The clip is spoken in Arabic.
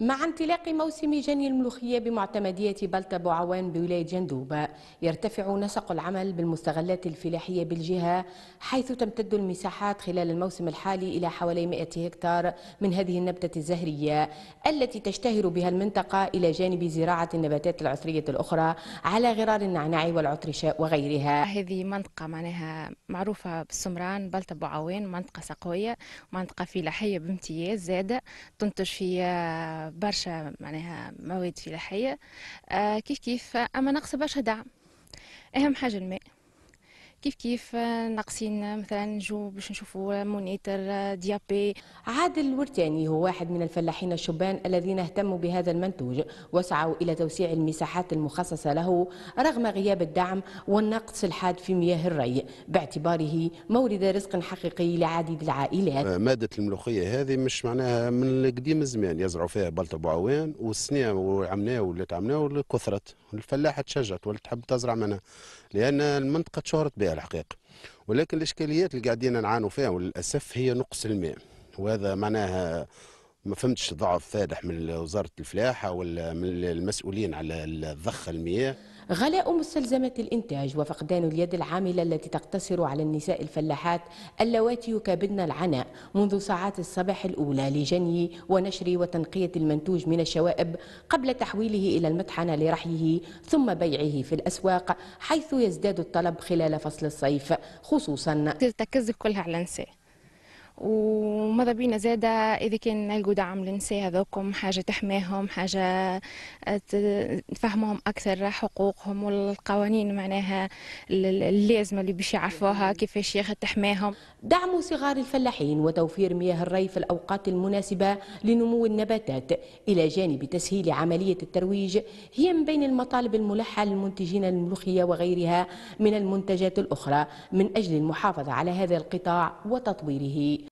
مع انطلاق موسم جني الملوخية بمعتمدية بلتا بوعوان بولاية جندوبة يرتفع نسق العمل بالمستغلات الفلاحية بالجهة حيث تمتد المساحات خلال الموسم الحالي إلى حوالي 100 هكتار من هذه النبتة الزهرية التي تشتهر بها المنطقة إلى جانب زراعة النباتات العثرية الأخرى على غرار النعناع والعطرشاء وغيرها هذه منطقة معناها معروفة بالسمران بلتا بوعوان منطقة سقوية منطقة فلاحية بامتياز زادة تنتج فيها برشا معناها مواد فلاحيه آه، كيف كيف اما ناقصه برشا دعم اهم حاجه الماء كيف كيف ناقصين مثلا نجو باش نشوفوا مونيتر ديابي عادل الورتاني هو واحد من الفلاحين الشبان الذين اهتموا بهذا المنتوج وسعوا إلى توسيع المساحات المخصصة له رغم غياب الدعم والنقص الحاد في مياه الري باعتباره مورد رزق حقيقي لعديد العائلات آه، مادة الملوخية هذه مش معناها من القديم الزمان يزرعوا فيها بلطة بوعوان والسنيه وعمناه واللي عمناه كثرت الفلاحة تشجعت ولا تحب تزرع منها لأن المنطقة تشهرت بها الحقيقه ولكن الاشكاليات اللي قاعدين نعانوا فيها وللاسف هي نقص الماء وهذا معناها ما فهمتش ضعف فادح من وزاره الفلاحه ولا من المسؤولين على ضخ المياه غلاء مستلزمات الإنتاج وفقدان اليد العاملة التي تقتصر على النساء الفلاحات اللواتي يكابدن العناء منذ ساعات الصباح الأولى لجني ونشر وتنقية المنتوج من الشوائب قبل تحويله إلى المطحنة لرحيه ثم بيعه في الأسواق حيث يزداد الطلب خلال فصل الصيف خصوصا ترتكز كلها على النساء وماذا بينا زادة إذا كان نلقوا دعم للنساء هذوكم حاجة تحماهم حاجة آه، تفهمهم أكثر حقوقهم والقوانين معناها اللازمة اللي باش يعرفوها كيفاش ياخد تحماهم دعم صغار الفلاحين وتوفير مياه الري في الأوقات المناسبة لنمو النباتات إلى جانب تسهيل عملية الترويج هي من بين المطالب الملحة للمنتجين الملوخية وغيرها من المنتجات الأخرى من أجل المحافظة على هذا القطاع وتطويره